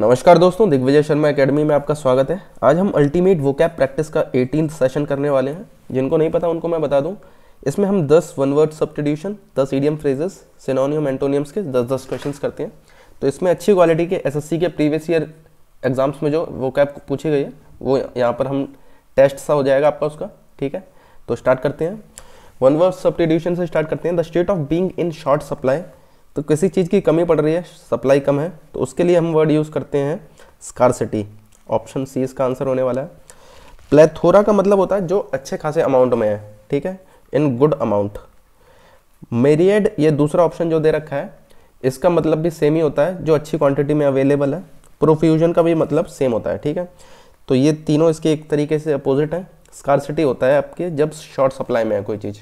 नमस्कार दोस्तों दिग्विजय शर्मा एकेडमी में आपका स्वागत है आज हम अल्टीमेट वोकैब प्रैक्टिस का एटीन सेशन करने वाले हैं जिनको नहीं पता उनको मैं बता दूं इसमें हम 10 one word substitution 10 idiom phrases synonym antonyms के 10-10 क्वेश्चन करते हैं तो इसमें अच्छी क्वालिटी के एस के प्रीवियस ईयर एग्जाम्स में जो वो कैप पूछी गई है वो यहाँ पर हम टेस्ट सा हो जाएगा आपका उसका ठीक है तो स्टार्ट करते हैं वन वर्ड सब्सटीट्यूशन से स्टार्ट करते हैं the state of being in short supply तो किसी चीज़ की कमी पड़ रही है सप्लाई कम है तो उसके लिए हम वर्ड यूज़ करते हैं स्कारसिटी ऑप्शन सी इसका आंसर होने वाला है प्लेथोरा का मतलब होता है जो अच्छे खासे अमाउंट में है ठीक है इन गुड अमाउंट मेरियड ये दूसरा ऑप्शन जो दे रखा है इसका मतलब भी सेम ही होता है जो अच्छी क्वांटिटी में अवेलेबल है प्रोफ्यूजन का भी मतलब सेम होता है ठीक है तो ये तीनों इसके एक तरीके से अपोजिट हैं स्कारसिटी होता है आपके जब शॉर्ट सप्लाई में है कोई चीज़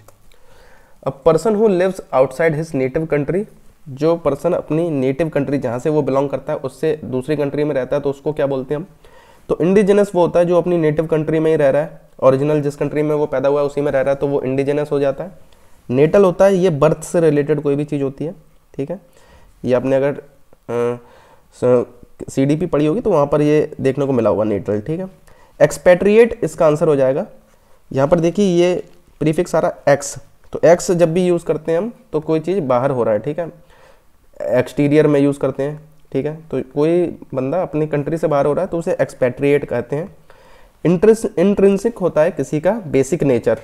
a person who lives outside his native country जो पर्सन अपनी नेटिव कंट्री जहाँ से वो बिलोंग करता है उससे दूसरी कंट्री में रहता है तो उसको क्या बोलते हैं हम तो इंडिजिनस वो होता है जो अपनी नेटिव कंट्री में ही रह रहा है ओरिजिनल जिस कंट्री में वो पैदा हुआ है उसी में रह रहा है तो वो इंडिजिनस हो जाता है नेटल होता है ये बर्थ से रिलेटेड कोई भी चीज़ होती है ठीक है ये आपने अगर सी डी पी पढ़ी होगी तो वहाँ पर ये देखने को मिला होगा नेटल ठीक है एक्सपेट्रिएट इसका आंसर हो जाएगा यहाँ पर देखिए ये प्रीफिक्स आ रहा है एक्स तो एक्स जब भी यूज़ करते हैं हम तो कोई चीज़ बाहर हो रहा है ठीक है एक्सटीरियर में यूज़ करते हैं ठीक है तो कोई बंदा अपनी कंट्री से बाहर हो रहा है तो उसे एक्सपेट्रिएट कहते हैं इंट्रेंसिक होता है किसी का बेसिक नेचर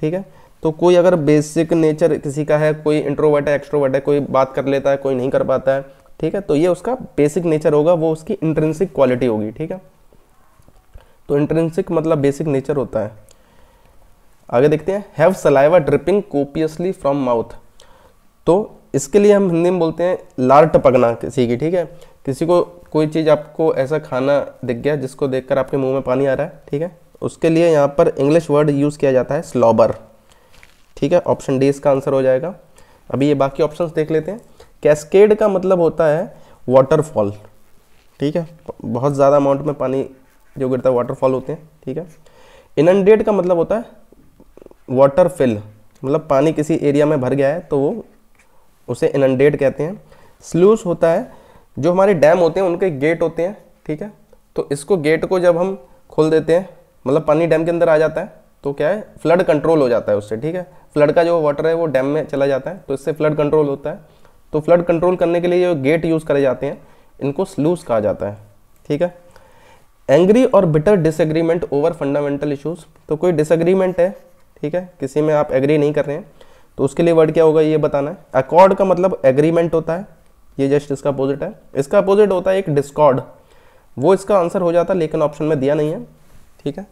ठीक है तो कोई अगर बेसिक नेचर किसी का है कोई इंट्रोवर्ट है एक्सट्रोवर्ट है कोई बात कर लेता है कोई नहीं कर पाता है ठीक है तो ये उसका बेसिक नेचर होगा वो उसकी इंट्रेंसिक क्वालिटी होगी ठीक है तो इंट्रेंसिक मतलब बेसिक नेचर होता है आगे देखते हैं have saliva dripping copiously from mouth तो इसके लिए हम हिंदी में बोलते हैं लार टपकना किसी की ठीक है किसी को कोई चीज़ आपको ऐसा खाना दिख गया जिसको देखकर आपके मुंह में पानी आ रहा है ठीक है उसके लिए यहाँ पर इंग्लिश वर्ड यूज़ किया जाता है स्लॉबर ठीक है ऑप्शन डी इसका आंसर हो जाएगा अभी ये बाकी ऑप्शंस देख लेते हैं कैस्केड का मतलब होता है वाटरफॉल ठीक है बहुत ज़्यादा अमाउंट में पानी जो गिरता है वाटरफॉल होते हैं ठीक है इनंडेट का मतलब होता है वाटर फिल मतलब पानी किसी एरिया में भर गया है तो वो उसे इनंडेट कहते हैं स्लूस होता है जो हमारे डैम होते हैं उनके गेट होते हैं ठीक है तो इसको गेट को जब हम खोल देते हैं मतलब पानी डैम के अंदर आ जाता है तो क्या है फ्लड कंट्रोल हो जाता है उससे ठीक है फ्लड का जो वाटर है वो डैम में चला जाता है तो इससे फ्लड कंट्रोल होता है तो फ्लड कंट्रोल करने के लिए जो गेट यूज़ करे जाते हैं इनको स्लूस कहा जाता है ठीक है angry or bitter disagreement over fundamental issues तो कोई डिसएग्रीमेंट है ठीक है किसी में आप एग्री नहीं कर रहे हैं तो उसके लिए वर्ड क्या होगा ये बताना है अकॉर्ड का मतलब एग्रीमेंट होता है ये जस्ट इसका अपोजिट है इसका अपोजिट होता है एक डिस्कॉर्ड वो इसका आंसर हो जाता लेकिन ऑप्शन में दिया नहीं है ठीक है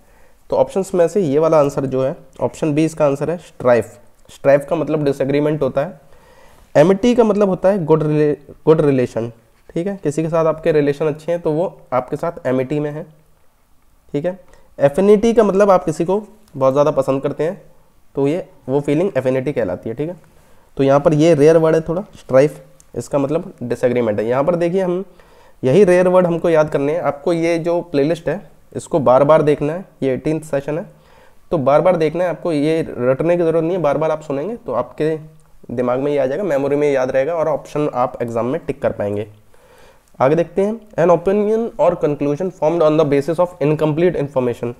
तो ऑप्शन में से ये वाला आंसर जो है ऑप्शन बी इसका आंसर है स्ट्राइफ स्ट्राइफ का मतलब डिसएग्रीमेंट होता है एमिटी का मतलब होता है गुड रिले गुड रिलेशन ठीक है किसी के साथ आपके रिलेशन अच्छे हैं तो वो आपके साथ एमिटी में है ठीक है एफिनिटी का मतलब आप किसी को बहुत ज़्यादा पसंद करते हैं तो ये वो फीलिंग एफिनिटी कहलाती है ठीक है तो यहाँ पर ये रेयर वर्ड है थोड़ा स्ट्राइफ इसका मतलब डिसएग्रीमेंट है यहाँ पर देखिए हम यही रेयर वर्ड हमको याद करने हैं आपको ये जो प्लेलिस्ट है इसको बार बार देखना है ये एटीन सेशन है तो बार बार देखना है आपको ये रटने की ज़रूरत नहीं है बार बार आप सुनेंगे तो आपके दिमाग में ये आ जाएगा मेमोरी में याद रहेगा और ऑप्शन आप एग्जाम में टिक कर पाएंगे आगे देखते हैं an opinion or conclusion formed on the basis of incomplete information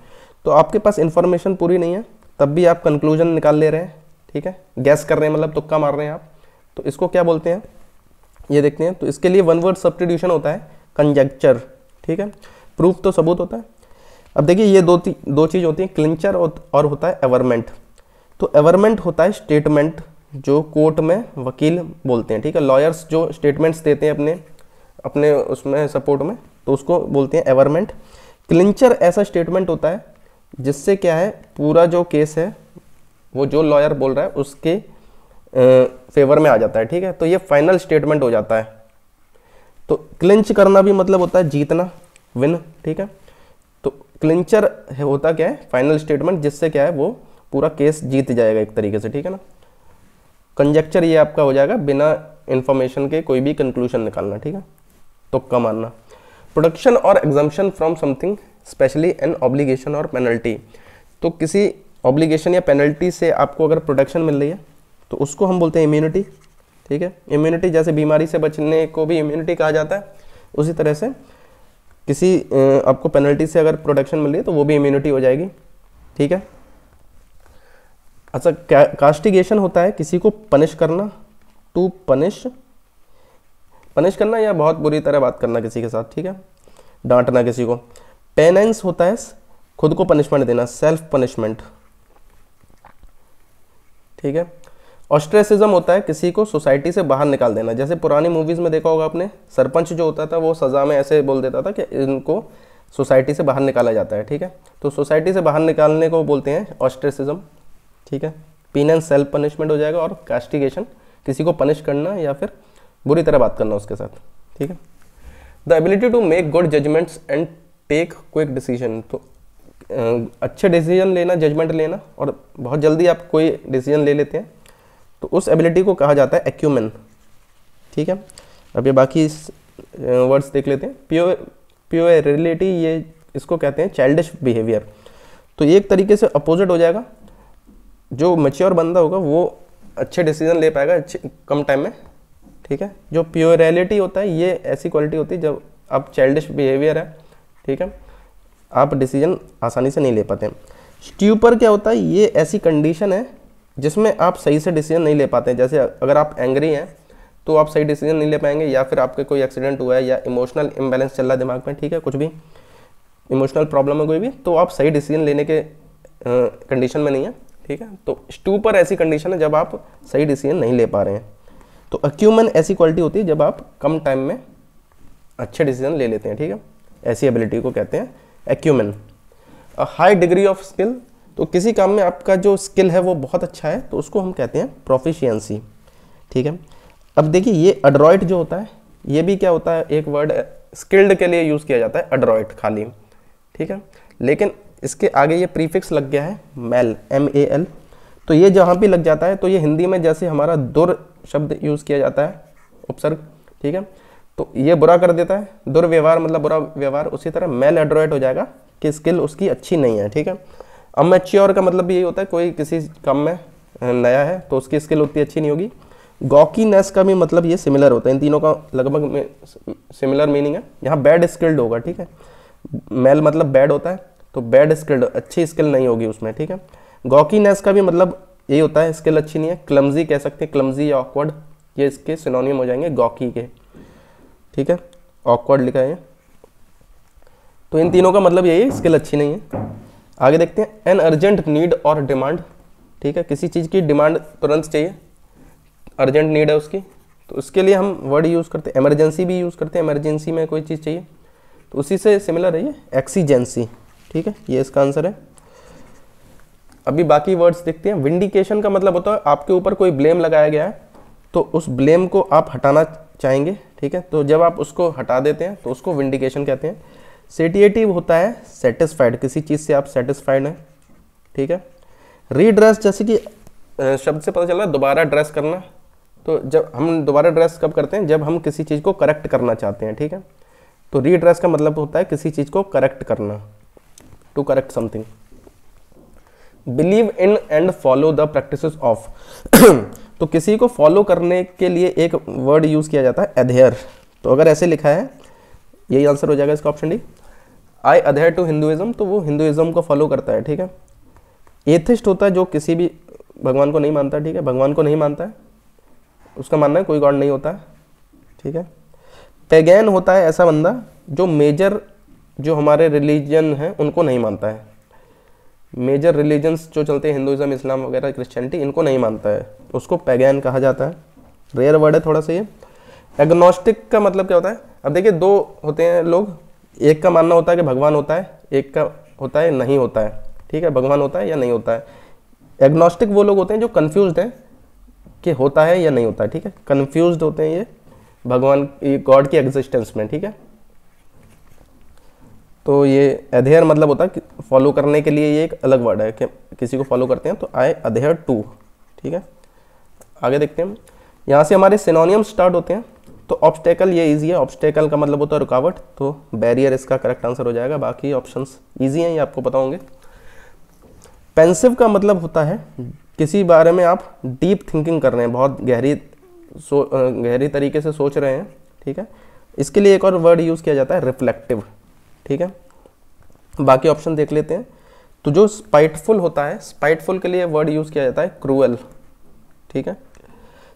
तो आपके पास इन्फॉर्मेशन पूरी नहीं है तब भी आप कंक्लूजन निकाल ले रहे हैं ठीक है गैस कर रहे हैं मतलब तुक्का मार रहे हैं आप तो इसको क्या बोलते हैं ये देखते हैं तो इसके लिए वन वर्ड सब्सटीट्यूशन होता है कंजक्चर ठीक है प्रूफ तो सबूत होता है अब देखिए ये दो दो चीज़ होती है क्लिंचर और होता है एवरमेंट तो एवरमेंट होता है स्टेटमेंट जो कोर्ट में वकील बोलते हैं ठीक है लॉयर्स जो स्टेटमेंट्स देते हैं अपने अपने उसमें सपोर्ट में तो उसको बोलते हैं एवरमेंट क्लिंचर ऐसा स्टेटमेंट होता है जिससे क्या है पूरा जो केस है वो जो लॉयर बोल रहा है उसके फेवर में आ जाता है ठीक है तो ये फाइनल स्टेटमेंट हो जाता है तो क्लिंच करना भी मतलब होता है जीतना विन ठीक है तो क्लिंचर होता क्या है फाइनल स्टेटमेंट जिससे क्या है वो पूरा केस जीत जाएगा एक तरीके से ठीक है ना कंजेक्चर ये आपका हो जाएगा बिना इंफॉर्मेशन के कोई भी कंक्लूजन निकालना ठीक है तुक्का मारना protection or exemption from something especially an obligation or penalty तो किसी ऑब्लिगेशन या पेनल्टी से आपको अगर प्रोटेक्शन मिल रही है तो उसको हम बोलते हैं इम्यूनिटी ठीक है इम्यूनिटी जैसे बीमारी से बचने को भी इम्यूनिटी कहा जाता है उसी तरह से किसी आपको पेनल्टी से अगर प्रोटेक्शन मिल रही है तो वो भी इम्यूनिटी हो जाएगी ठीक है अच्छा कास्टिगेशन होता है किसी को पनिश करना टू पनिश पनिश करना या बहुत बुरी तरह बात करना किसी के साथ ठीक है डांटना किसी को पेनेंस होता है खुद को पनिशमेंट देना सेल्फ पनिशमेंट ठीक है ऑस्ट्रेसिज्म होता है किसी को सोसाइटी से बाहर निकाल देना जैसे पुरानी मूवीज़ में देखा होगा आपने सरपंच जो होता था वो सज़ा में ऐसे बोल देता था कि इनको सोसाइटी से बाहर निकाला जाता है ठीक है तो सोसाइटी से बाहर निकालने को बोलते हैं ऑस्ट्रेसिज्म ठीक है एंड सेल्फ पनिशमेंट हो जाएगा और कास्टिगेशन किसी को पनिश करना या फिर बुरी तरह बात करना उसके साथ ठीक है the ability to make good judgements and take quick decision तो अच्छे डिसीजन लेना जजमेंट लेना और बहुत जल्दी आप कोई डिसीजन ले लेते हैं तो उस एबिलिटी को कहा जाता है एक्यूमेन ठीक है अब ये बाकी वर्ड्स देख लेते हैं प्योर प्योरिलिटी ये इसको कहते हैं चाइल्डिश बिहेवियर तो ये एक तरीके से अपोजिट हो जाएगा जो मच्योर बंदा होगा वो अच्छे डिसीजन ले पाएगा अच्छे कम टाइम में ठीक है जो प्योरिलिटी होता है ये ऐसी क्वालिटी होती है जब आप चाइल्डिश बिहेवियर है ठीक है आप डिसीजन आसानी से नहीं ले पाते स्ट्यूपर क्या होता है ये ऐसी कंडीशन है जिसमें आप सही से डिसीजन नहीं ले पाते हैं जैसे अगर आप एंग्री हैं तो आप सही डिसीजन नहीं ले पाएंगे या फिर आपके कोई एक्सीडेंट हुआ है या इमोशनल इम्बेलेंस चल रहा है दिमाग में ठीक है कुछ भी इमोशनल प्रॉब्लम है कोई भी तो आप सही डिसीजन लेने के कंडीशन में नहीं है ठीक है तो स्टूपर ऐसी कंडीशन है जब आप सही डिसीजन नहीं ले पा रहे हैं तो अक्यूमन ऐसी क्वालिटी होती है जब आप कम टाइम में अच्छे डिसीजन ले लेते हैं ठीक है ऐसी एबिलिटी को कहते हैं acumen high degree of skill तो किसी काम में आपका जो स्किल है वो बहुत अच्छा है तो उसको हम कहते हैं प्रोफिशियंसी ठीक है अब देखिए ये अड्रॉइड जो होता है ये भी क्या होता है एक वर्ड स्किल्ड के लिए यूज़ किया जाता है अड्रॉइड खाली ठीक है लेकिन इसके आगे ये प्रीफिक्स लग गया है मेल एम ए एल तो ये जहाँ भी लग जाता है तो ये हिंदी में जैसे हमारा दुर शब्द यूज़ किया जाता है उपसर्ग ठीक है तो ये बुरा कर देता है दुर्व्यवहार मतलब बुरा व्यवहार उसी तरह मेल एड्रोइट हो जाएगा कि स्किल उसकी अच्छी नहीं है ठीक है अच्छी और का मतलब भी यही होता है कोई किसी काम में नया है तो उसकी स्किल उतनी अच्छी नहीं होगी गॉकीनेस का भी मतलब ये सिमिलर होता है इन तीनों का लगभग सिमिलर मीनिंग है यहाँ बैड स्किल्ड होगा ठीक है मेल मतलब बैड होता है तो बैड स्किल्ड अच्छी स्किल नहीं होगी उसमें ठीक है गॉकीनेस का भी मतलब यही होता है स्किल अच्छी नहीं है क्लमजी कह सकते हैं क्लमजी या ऑकवर्ड ये इसके सिनोनियम हो जाएंगे गॉकी के ठीक है ऑकवर्ड लिखा है तो इन तीनों का मतलब यही है स्किल अच्छी नहीं है आगे देखते हैं an urgent need or demand ठीक है किसी चीज़ की डिमांड तुरंत चाहिए अर्जेंट नीड है उसकी तो उसके लिए हम वर्ड यूज़ करते हैं एमरजेंसी भी यूज़ करते हैं एमरजेंसी में कोई चीज़ चाहिए तो उसी से सिमिलर है ये एक्सीजेंसी ठीक है ये इसका आंसर है अभी बाकी वर्ड्स देखते हैं विंडिकेशन का मतलब होता है आपके ऊपर कोई ब्लेम लगाया गया है तो उस ब्लेम को आप हटाना चाहेंगे ठीक है तो जब आप उसको हटा देते हैं तो उसको विंडिकेशन कहते हैं सेटिएटिव होता है सेटिस्फाइड किसी चीज़ से आप सेटिस्फाइड हैं ठीक है रीड्रेस जैसे कि शब्द से पता चल रहा है दोबारा ड्रेस करना तो जब हम दोबारा ड्रेस कब करते हैं जब हम किसी चीज़ को करेक्ट करना चाहते हैं ठीक है तो रीड्रेस का मतलब होता है किसी चीज़ को करेक्ट करना to correct something believe in and follow the practice of तो किसी को फॉलो करने के लिए एक वर्ड यूज़ किया जाता है अधेयर तो अगर ऐसे लिखा है यही आंसर हो जाएगा इसका option D I adhere to Hinduism तो वो हिंदुइज्म को फॉलो करता है ठीक है एथिस्ट होता है जो किसी भी भगवान को नहीं मानता ठीक है भगवान को नहीं मानता है उसका मानना है कोई गॉड नहीं होता है ठीक है पेगैन होता है ऐसा बंदा जो मेजर जो हमारे रिलीजन है उनको नहीं मानता है मेजर रिलीजन्स जो चलते हैं हिंदुज़म इस्लाम वगैरह क्रिश्चियनिटी इनको नहीं मानता है उसको पैगैन कहा जाता है रेयर वर्ड है थोड़ा सा ये एग्नोस्टिक का मतलब क्या होता है अब देखिए दो होते हैं लोग एक का मानना होता है कि भगवान होता है एक का होता है नहीं होता है ठीक है भगवान होता है या नहीं होता है एग्नोस्टिक वो लोग होते हैं जो कन्फ्यूज हैं कि होता है या नहीं होता है ठीक है कन्फ्यूज होते हैं ये भगवान गॉड की एग्जिस्टेंस में ठीक है तो ये अधेयर मतलब होता है फॉलो करने के लिए ये एक अलग वर्ड है कि किसी को फॉलो करते हैं तो आई अधेयर टू ठीक है आगे देखते हैं यहाँ से हमारे सिनोनियम स्टार्ट होते हैं तो ऑब्स्टेकल ये ईजी है ऑब्स्टेकल का मतलब होता है रुकावट तो बैरियर इसका करेक्ट आंसर हो जाएगा बाकी ऑप्शंस ईजी हैं ये आपको पता पेंसिव का मतलब होता है किसी बारे में आप डीप थिंकिंग कर रहे हैं बहुत गहरी सो गहरी तरीके से सोच रहे हैं ठीक है इसके लिए एक और वर्ड यूज़ किया जाता है रिफ्लेक्टिव ठीक है बाकी ऑप्शन देख लेते हैं तो जो स्पाइटफुल होता है स्पाइटफुल के लिए वर्ड यूज़ किया जाता है क्रूअल ठीक है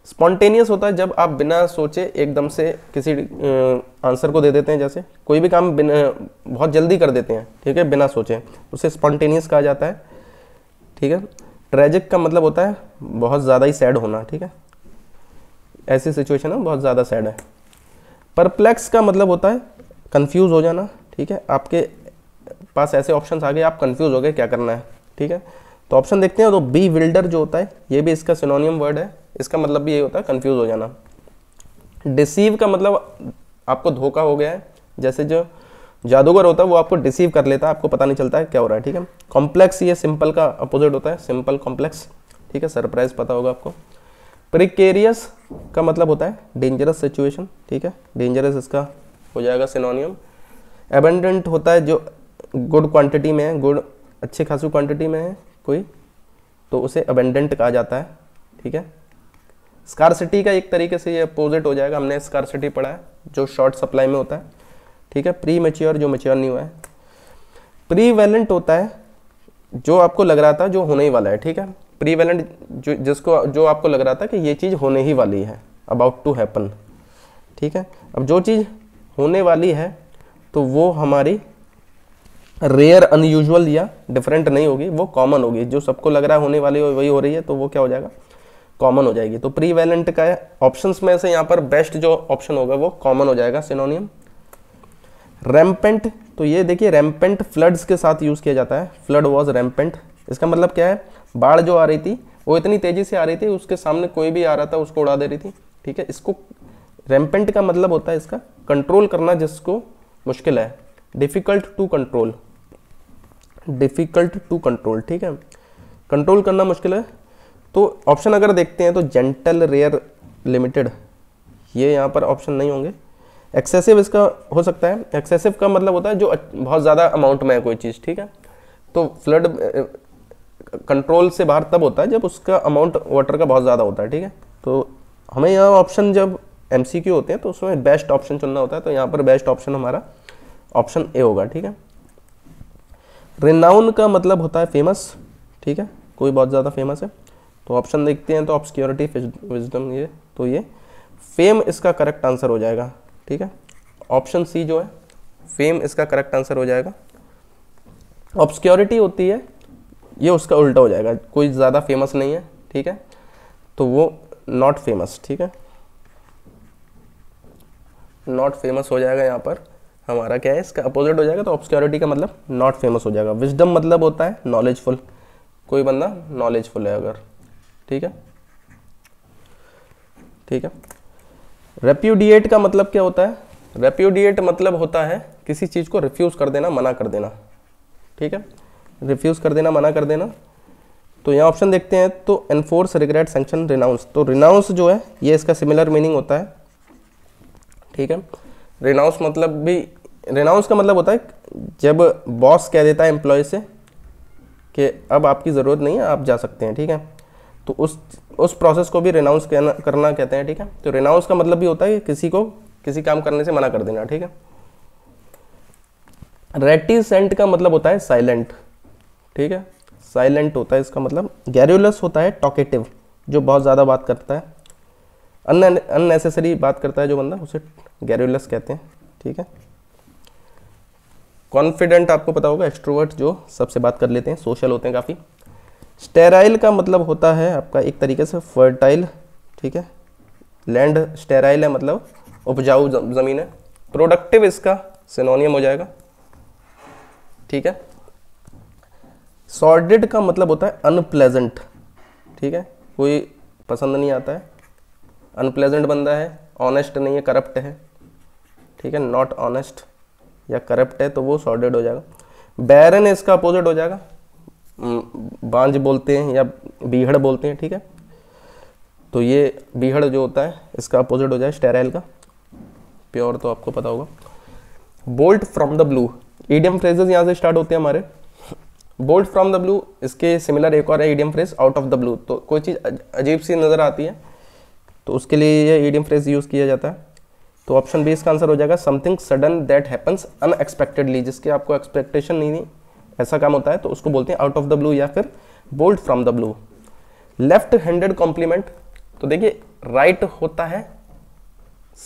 स्पॉन्टेनियस होता है जब आप बिना सोचे एकदम से किसी आंसर को दे देते हैं जैसे कोई भी काम बिना बहुत जल्दी कर देते हैं ठीक है बिना सोचे उसे स्पॉन्टेनियस कहा जाता है ठीक है ट्रेजिक का मतलब होता है बहुत ज़्यादा ही सैड होना ठीक है ऐसी सिचुएशन है बहुत ज़्यादा सैड है परप्लेक्स का मतलब होता है कन्फ्यूज़ हो जाना ठीक है आपके पास ऐसे ऑप्शन आ गए आप कन्फ्यूज़ हो गए क्या करना है ठीक है तो ऑप्शन देखते हैं तो बी विल्डर जो होता है ये भी इसका सिनोनियम वर्ड है इसका मतलब भी ये होता है कन्फ्यूज़ हो जाना डिसीव का मतलब आपको धोखा हो गया है जैसे जो जादूगर होता है वो आपको डिसीव कर लेता है आपको पता नहीं चलता है क्या हो रहा है ठीक है कॉम्प्लेक्स ये सिंपल का अपोजिट होता है सिंपल कॉम्प्लेक्स ठीक है सरप्राइज पता होगा आपको प्रिकेरियस का मतलब होता है डेंजरस सिचुएशन ठीक है डेंजरस इसका हो जाएगा सिनोनियम एबंडेंट होता है जो गुड क्वांटिटी में है गुड अच्छी खासी क्वांटिटी में है कोई तो उसे अबेंडेंट कहा जाता है ठीक है स्कारसिटी का एक तरीके से ये अपोजिट हो जाएगा हमने स्कारसिटी पढ़ा है जो शॉर्ट सप्लाई में होता है ठीक है प्री मेच्योर जो मेच्योर नहीं हुआ है प्री वैलेंट होता है जो आपको लग रहा था जो होने ही वाला है ठीक है प्री वैलेंट जो जिसको जो आपको लग रहा था कि ये चीज़ होने ही वाली है अबाउट टू हैपन ठीक है अब जो चीज़ होने वाली है तो वो हमारी रेयर अनयूजल या डिफरेंट नहीं होगी वो कॉमन होगी जो सबको लग रहा है होने वाली हो वही हो रही है तो वो क्या हो जाएगा कॉमन हो जाएगी तो प्री वैलेंट का ऑप्शन में से यहाँ पर बेस्ट जो ऑप्शन होगा वो कॉमन हो जाएगा सिनोनियम रैम्पेंट तो ये देखिए रैम्पेंट फ्लड्स के साथ यूज़ किया जाता है फ्लड वॉज रैम्पेंट इसका मतलब क्या है बाढ़ जो आ रही थी वो इतनी तेज़ी से आ रही थी उसके सामने कोई भी आ रहा था उसको उड़ा दे रही थी ठीक है इसको रैम्पेंट का मतलब होता है इसका कंट्रोल करना जिसको मुश्किल है difficult to control difficult to control ठीक है कंट्रोल करना मुश्किल है तो ऑप्शन अगर देखते हैं तो जेंटल रेयर लिमिटेड ये यहाँ पर ऑप्शन नहीं होंगे एक्सेसिव इसका हो सकता है एक्सेसिव का मतलब होता है जो बहुत ज़्यादा अमाउंट में है कोई चीज़ ठीक है तो फ्लड कंट्रोल से बाहर तब होता है जब उसका अमाउंट वाटर का बहुत ज़्यादा होता है ठीक है तो हमें यहाँ ऑप्शन जब एम होते हैं तो उसमें बेस्ट ऑप्शन चुनना होता है तो यहाँ पर बेस्ट ऑप्शन हमारा ऑप्शन ए होगा ठीक है रिनाउन का मतलब होता है फेमस ठीक है कोई बहुत ज़्यादा फेमस है तो ऑप्शन देखते हैं तो ऑब्सक्योरिटी विजडम ये तो ये फेम इसका करेक्ट आंसर हो जाएगा ठीक है ऑप्शन सी जो है फेम इसका करेक्ट आंसर हो जाएगा ऑब्सक्योरिटी होती है ये उसका उल्टा हो जाएगा कोई ज़्यादा फेमस नहीं है ठीक है तो वो नॉट फेमस ठीक है नॉट फेमस हो जाएगा यहाँ पर हमारा क्या है इसका अपोजिट हो जाएगा तो ऑब्सक्योरिटी का मतलब नॉट फेमस हो जाएगा विजडम मतलब होता है नॉलेजफुल कोई बंदा नॉलेजफुल है अगर ठीक है ठीक है रेप्यूडिएट का मतलब क्या होता है रेप्यूडिएट मतलब होता है किसी चीज़ को रिफ्यूज़ कर देना मना कर देना ठीक है रिफ्यूज़ कर देना मना कर देना तो यहाँ ऑप्शन देखते हैं तो एनफोर्स रिग्रेट सेंक्शन रिनाउंस तो रिनाउंस जो है ये इसका सिमिलर मीनिंग होता है ठीक है रिनाउंस मतलब भी रिनाउंस का मतलब होता है जब बॉस कह देता है एम्प्लॉय से कि अब आपकी ज़रूरत नहीं है आप जा सकते हैं ठीक है तो उस उस प्रोसेस को भी रिनाउंस करना करना कहते हैं ठीक है तो रिनाउंस का मतलब भी होता है कि किसी को किसी काम करने से मना कर देना ठीक है रेटिसेंट का मतलब होता है साइलेंट ठीक है साइलेंट होता है इसका मतलब गैरुलस होता है टॉकेटिव जो बहुत ज़्यादा बात करता है अननेसेसरी बात करता है जो बंदा उसे गैरुलस कहते हैं ठीक है कॉन्फिडेंट आपको पता होगा एक्स्ट्रोवर्ट जो सबसे बात कर लेते हैं सोशल होते हैं काफ़ी स्टेराइल का मतलब होता है आपका एक तरीके से फर्टाइल ठीक है लैंड स्टेराइल है मतलब उपजाऊ ज़मीन है प्रोडक्टिव इसका सिनोनियम हो जाएगा ठीक है सॉर्डिड का मतलब होता है अनप्लेजेंट ठीक है कोई पसंद नहीं आता है अनप्लेजेंट बंदा है ऑनेस्ट नहीं है करप्ट है ठीक है नॉट ऑनेस्ट या करप्ट है तो वो सॉर्डेड हो जाएगा बैरन इसका अपोजिट हो जाएगा हम्म, बांझ बोलते हैं या बीहड़ बोलते हैं ठीक है तो ये बीहड़ जो होता है इसका अपोजिट हो जाए स्टेराइल का प्योर तो आपको पता होगा bolt from the blue idiom phrases यहाँ से स्टार्ट होते हैं हमारे बोल्ट फ्रॉम द ब्लू इसके सिमिलर एक और है idiom phrase out of the blue तो कोई चीज़ अजीब सी नज़र आती है तो उसके लिए ये ईडियम फ्रेज यूज़ किया जाता है तो ऑप्शन बी इसका आंसर हो जाएगा something sudden that happens unexpectedly जिसके आपको एक्सपेक्टेशन नहीं, नहीं ऐसा काम होता है तो उसको बोलते हैं आउट ऑफ द ब्लू या फिर bold from the blue left handed compliment तो देखिए राइट होता है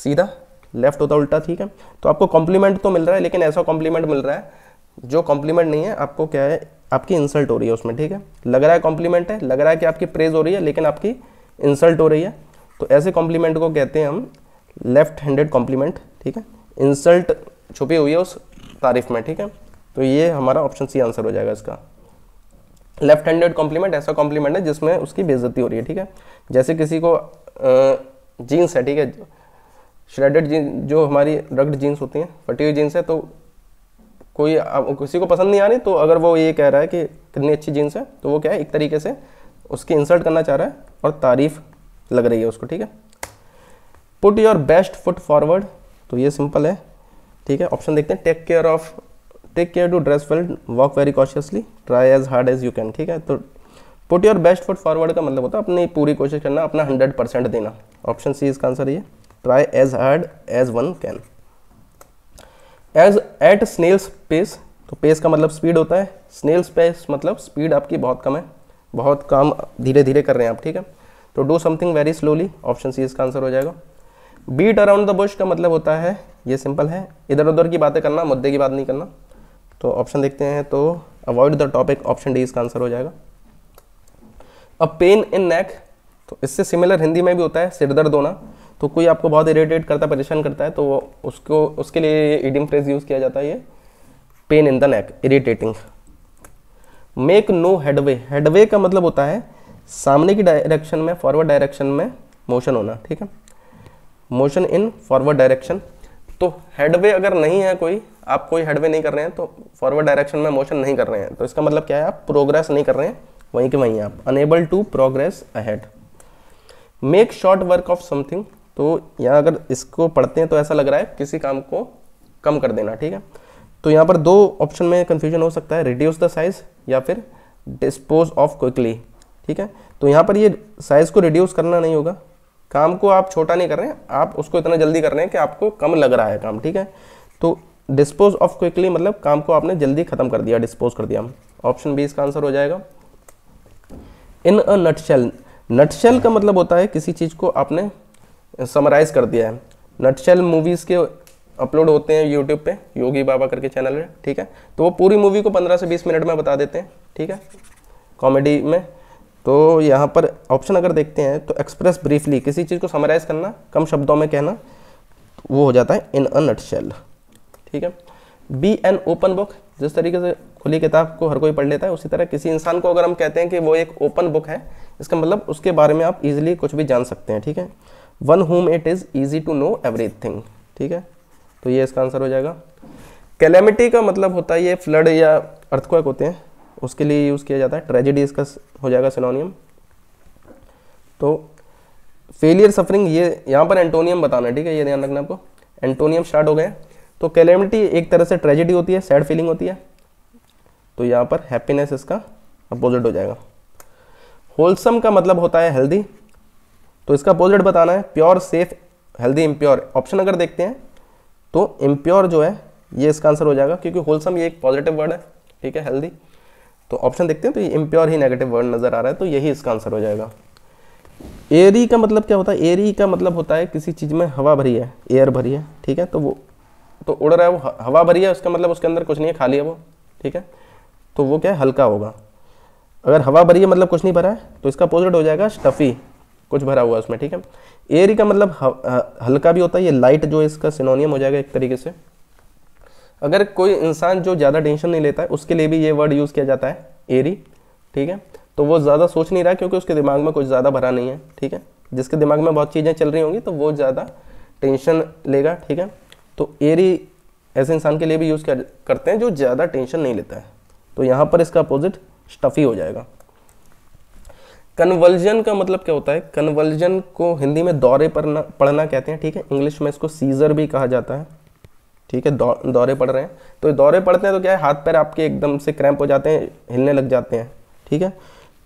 सीधा लेफ्ट होता उल्टा ठीक है तो आपको कॉम्प्लीमेंट तो मिल रहा है लेकिन ऐसा कॉम्प्लीमेंट मिल रहा है जो कॉम्प्लीमेंट नहीं है आपको क्या है आपकी इंसल्ट हो रही है उसमें ठीक है लग रहा है कॉम्प्लीमेंट है लग रहा है कि आपकी प्रेज हो रही है लेकिन आपकी इंसल्ट हो रही है तो ऐसे कॉम्प्लीमेंट को कहते हैं हम लेफ्ट हैंडेड कॉम्प्लीमेंट ठीक है इंसल्ट छुपी हुई है उस तारीफ में ठीक है तो ये हमारा ऑप्शन सी आंसर हो जाएगा इसका लेफ्ट हैंडेड कॉम्प्लीमेंट ऐसा कॉम्प्लीमेंट है जिसमें उसकी बेजती हो रही है ठीक है जैसे किसी को जीन्स है ठीक है श्रेडेड जीन जो हमारी रग्ड जीन्स होती हैं फटी हुई जीन्स है तो कोई किसी को पसंद नहीं आ रही तो अगर वो ये कह रहा है कि कितनी अच्छी जीन्स है तो वो क्या है एक तरीके से उसकी इंसल्ट करना चाह रहा है और तारीफ़ लग रही है उसको ठीक है put your best foot forward तो ये सिंपल है ठीक है ऑप्शन देखते हैं take care of take care to dress well walk very cautiously try as hard as you can ठीक है तो put your best foot forward का मतलब होता है अपनी पूरी कोशिश करना अपना हंड्रेड परसेंट देना ऑप्शन सी इसका आंसर ये try as hard as one can as at snail's pace तो पेस का मतलब स्पीड होता है स्नेल्स पेस मतलब स्पीड आपकी बहुत कम है बहुत काम धीरे धीरे कर रहे हैं आप ठीक है तो do something very slowly option C इसका आंसर हो जाएगा बीट अराउंड द बुश का मतलब होता है ये सिंपल है इधर उधर की बातें करना मुद्दे की बात नहीं करना तो ऑप्शन देखते हैं तो avoid the topic option D इसका आंसर हो जाएगा अब पेन इन नेक तो इससे सिमिलर हिंदी में भी होता है सिर दर्द होना तो कोई आपको बहुत इरीटेट करता है परेशान करता है तो उसको उसके लिए ये इडियम फ्रेज यूज़ किया जाता है ये pain in the neck irritating make no headway headway का मतलब होता है सामने की डायरेक्शन में फॉरवर्ड डायरेक्शन में मोशन होना ठीक है मोशन इन फॉरवर्ड डायरेक्शन तो हेडवे अगर नहीं है कोई आप कोई हेडवे नहीं कर रहे हैं तो फॉरवर्ड डायरेक्शन में मोशन नहीं कर रहे हैं तो इसका मतलब क्या है आप प्रोग्रेस नहीं कर रहे हैं वहीं के वहीं आप unable to progress ahead make short work of something तो यहाँ अगर इसको पढ़ते हैं तो ऐसा लग रहा है किसी काम को कम कर देना ठीक है तो यहाँ पर दो ऑप्शन में कन्फ्यूजन हो सकता है रिड्यूस द साइज या फिर डिस्पोज ऑफ क्विकली ठीक है तो यहाँ पर ये साइज़ को रिड्यूस करना नहीं होगा काम को आप छोटा नहीं कर रहे हैं आप उसको इतना जल्दी कर रहे हैं कि आपको कम लग रहा है काम ठीक है तो डिस्पोज ऑफ क्विकली मतलब काम को आपने जल्दी ख़त्म कर दिया डिस्पोज कर दिया ऑप्शन बी इसका आंसर हो जाएगा इन अ नटशेल नटशेल का मतलब होता है किसी चीज़ को आपने समराइज़ कर दिया है नटशेल मूवीज़ के अपलोड होते हैं यूट्यूब पे योगी बाबा करके चैनल है ठीक है तो वो पूरी मूवी को 15 से 20 मिनट में बता देते हैं ठीक है कॉमेडी में तो यहाँ पर ऑप्शन अगर देखते हैं तो एक्सप्रेस ब्रीफली किसी चीज़ को समराइज़ करना कम शब्दों में कहना वो हो जाता है इन अ नट शेल ठीक है बी एन ओपन बुक जिस तरीके से खुली किताब को हर कोई पढ़ लेता है उसी तरह किसी इंसान को अगर हम कहते हैं कि वो एक ओपन बुक है इसका मतलब उसके बारे में आप ईजिली कुछ भी जान सकते हैं ठीक है one home it is easy to know everything ठीक है तो ये इसका आंसर हो जाएगा कैलेमिटी का मतलब होता है ये फ्लड या अर्थक्वेक होते हैं उसके लिए यूज़ किया जाता है ट्रेजिडी इसका हो जाएगा सिनोनियम तो फेलियर सफरिंग ये यहाँ पर एंटोनियम बताना ठीक है ये ध्यान रखना आपको एंटोनियम स्टार्ट हो गए तो कैलेमिटी एक तरह से ट्रेजिडी होती है सैड फीलिंग होती है तो यहाँ पर हैप्पीनेस इसका अपोजिट हो जाएगा होलसम का मतलब होता है हेल्दी तो इसका अपोजिट बताना है pure safe healthy impure option अगर देखते हैं तो इम्प्योर जो है ये इसका आंसर हो जाएगा क्योंकि होल्सम ये एक पॉजिटिव वर्ड है ठीक है हेल्दी तो ऑप्शन देखते हैं तो ये इम्प्योर ही नेगेटिव वर्ड नज़र आ रहा है तो यही इसका आंसर हो जाएगा एरी e का मतलब क्या होता है एरी e का मतलब होता है किसी चीज़ में हवा भरी है एयर भरी है ठीक है तो वो तो उड़ रहा है वो हवा भरी है उसका मतलब उसके अंदर कुछ नहीं है खाली है वो ठीक है तो वो क्या है हल्का होगा अगर हवा भरी है मतलब कुछ नहीं भरा है तो इसका अपोजिट हो जाएगा स्टफ़ी कुछ भरा हुआ है उसमें ठीक है एरी e का मतलब हल्का भी होता है ये लाइट जो इसका सिनोनियम हो जाएगा एक तरीके से अगर कोई इंसान जो ज़्यादा टेंशन नहीं लेता है उसके लिए भी ये वर्ड यूज़ किया जाता है एरी ठीक है तो वो ज़्यादा सोच नहीं रहा क्योंकि उसके दिमाग में कुछ ज़्यादा भरा नहीं है ठीक है जिसके दिमाग में बहुत चीज़ें चल रही होंगी तो वो ज़्यादा टेंशन लेगा ठीक है तो एरी ऐसे इंसान के लिए भी यूज़ करते हैं जो ज़्यादा टेंशन नहीं लेता है तो यहाँ पर इसका अपोजिट स्टफ़ी हो जाएगा कन्वर्जन का मतलब क्या होता है कन्वर्जन को हिंदी में दौरे पर पढ़ना कहते हैं ठीक है इंग्लिश में इसको सीजर भी कहा जाता है ठीक है दौरे पड़ रहे हैं तो दौरे पड़ते हैं तो क्या है हाथ पैर आपके एकदम से क्रैम्प हो जाते हैं हिलने लग जाते हैं ठीक है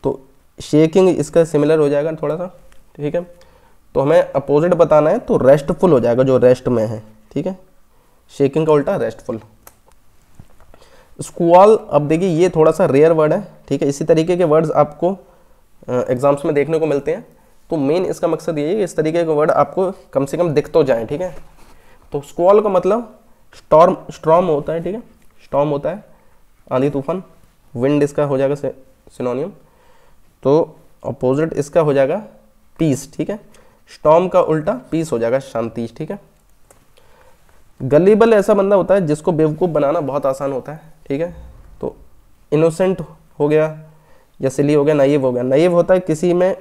तो शेकिंग इसका सिमिलर हो जाएगा थोड़ा सा ठीक है तो हमें अपोजिट बताना है तो रेस्टफुल हो जाएगा जो रेस्ट में है ठीक है शेकिंग का उल्टा रेस्टफुल स्कूल अब देखिए ये थोड़ा सा रेयर वर्ड है ठीक है इसी तरीके के वर्ड्स आपको एग्जाम्स में देखने को मिलते हैं तो मेन इसका मकसद ये है कि इस तरीके के वर्ड आपको कम से कम दिख तो जाए ठीक है तो स्कूल का मतलब स्टॉर्म स्ट्रॉम होता है ठीक है स्टॉम होता है आंधी तूफान विंड इसका हो जाएगा सिनोनियम तो अपोजिट इसका हो जाएगा पीस ठीक है स्टॉम का उल्टा पीस हो जाएगा शांति ठीक है गलीबल ऐसा बंदा होता है जिसको बेवकूफ़ बनाना बहुत आसान होता है ठीक है तो इनोसेंट हो गया या सिली हो गया नाइव हो गया नाइव होता है किसी में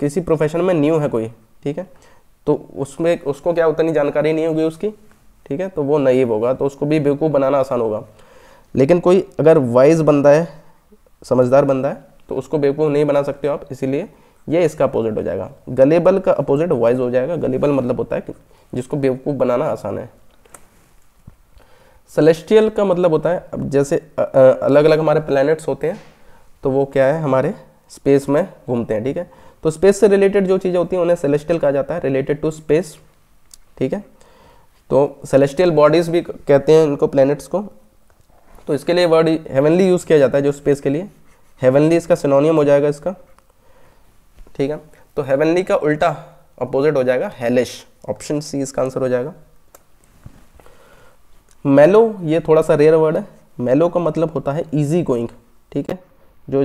किसी प्रोफेशन में न्यू है कोई ठीक है तो उसमें उसको क्या उतनी जानकारी नहीं होगी उसकी ठीक है तो वो नईब होगा तो उसको भी बेवकूफ़ बनाना आसान होगा लेकिन कोई अगर वाइज बंदा है समझदार बंदा है तो उसको बेवकूफ़ नहीं बना सकते हो आप इसीलिए ये इसका अपोजिट हो जाएगा गलेबल का अपोजिट वाइज हो जाएगा गलेबल मतलब होता है कि जिसको बेवकूफ़ बनाना आसान है सेलेस्टियल का मतलब होता है अब जैसे अलग अलग हमारे प्लैनेट्स होते हैं तो वो क्या है हमारे स्पेस में घूमते हैं ठीक है तो स्पेस से रिलेटेड जो चीज़ें होती हैं उन्हें सेलेस्टियल कहा जाता है रिलेटेड टू स्पेस ठीक है तो सेलेस्टियल बॉडीज़ भी कहते हैं इनको प्लैनेट्स को तो इसके लिए वर्ड हेवनली यूज़ किया जाता है जो स्पेस के लिए हेवनली इसका सिनोनियम हो जाएगा इसका ठीक है तो हेवनली का उल्टा अपोजिट हो जाएगा हेलिश ऑप्शन सी इसका आंसर हो जाएगा मेलो ये थोड़ा सा रेयर वर्ड है मेलो का मतलब होता है ईजी गोइंग ठीक है जो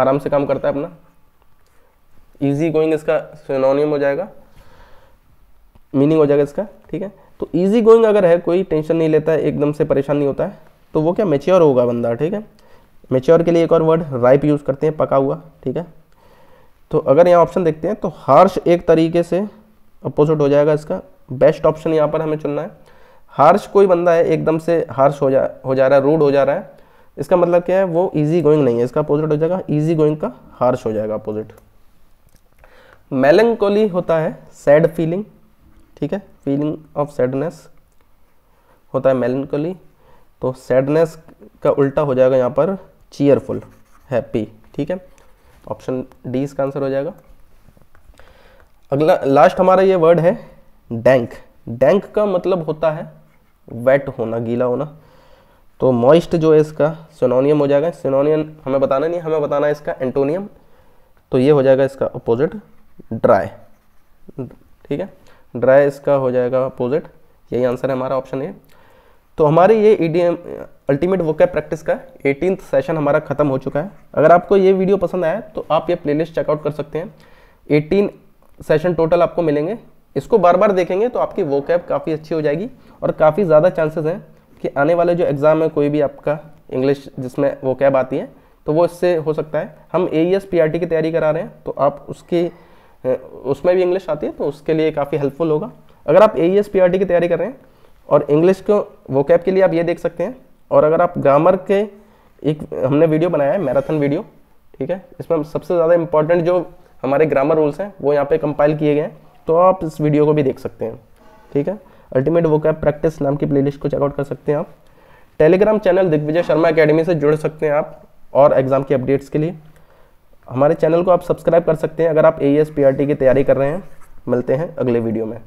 आराम से काम करता है अपना ईजी गोइंग इसका सिनोनियम हो जाएगा मीनिंग हो जाएगा इसका ठीक है तो ईजी गोइंग अगर है कोई टेंशन नहीं लेता है एकदम से परेशान नहीं होता है तो वो क्या मेच्योर होगा बंदा ठीक है मेच्योर के लिए एक और वर्ड राइप यूज़ करते हैं पका हुआ ठीक है तो अगर यहाँ ऑप्शन देखते हैं तो हार्श एक तरीके से अपोजिट हो जाएगा इसका बेस्ट ऑप्शन यहाँ पर हमें चुनना है हार्श कोई बंदा है एकदम से हार्श हो जा हो जा रहा है रूड हो जा रहा है इसका मतलब क्या है वो ईजी गोइंग नहीं है इसका अपोजिट हो जाएगा ईजी गोइंग का हार्श हो जाएगा अपोजिट मेलनकोली होता है सैड फीलिंग ठीक है फीलिंग ऑफ सैडनेस होता है मेलनकली तो सैडनेस का उल्टा हो जाएगा यहाँ पर चीयरफुल हैप्पी ठीक है ऑप्शन डी इसका आंसर हो जाएगा अगला लास्ट हमारा ये वर्ड है डैंक डैंक का मतलब होता है वेट होना गीला होना तो मॉइस्ट जो है इसका सोनोनियम हो जाएगा सिनोनियम हमें बताना नहीं हमें बताना है इसका एंटोनियम तो ये हो जाएगा इसका अपोजिट ड्राई ठीक है ड्राई इसका हो जाएगा अपोजिट यही आंसर है हमारा ऑप्शन ए तो हमारे ये ई अल्टीमेट वो वोकैब प्रैक्टिस का एटीन सेशन हमारा खत्म हो चुका है अगर आपको ये वीडियो पसंद आया तो आप ये प्लेलिस्ट चेकआउट कर सकते हैं एटीन सेशन टोटल आपको मिलेंगे इसको बार बार देखेंगे तो आपकी वोकैब काफ़ी अच्छी हो जाएगी और काफ़ी ज़्यादा चांसेस हैं कि आने वाले जो एग्ज़ाम है कोई भी आपका इंग्लिश जिसमें कैब आती है तो वो इससे हो सकता है हम ए ई e e की तैयारी करा रहे हैं तो आप उसकी उसमें भी इंग्लिश आती है तो उसके लिए काफ़ी हेल्पफुल होगा अगर आप ए टी e e की तैयारी कर रहे हैं और इंग्लिश को वो कैप के लिए आप ये देख सकते हैं और अगर आप ग्रामर के एक हमने वीडियो बनाया है मैराथन वीडियो ठीक है इसमें सबसे ज़्यादा इंपॉर्टेंट जो हमारे ग्रामर रूल्स हैं वो यहाँ पे कंपाइल किए गए हैं तो आप इस वीडियो को भी देख सकते हैं ठीक है अल्टीमेट वो कैप प्रैक्टिस नाम की लिस्ट को चेकआउट कर सकते हैं आप Telegram channel Digvijay Sharma academy से जुड़ सकते हैं आप और एग्ज़ाम की अपडेट्स के लिए हमारे चैनल को आप सब्सक्राइब कर सकते हैं अगर आप ए e की तैयारी कर रहे हैं मिलते हैं अगले वीडियो में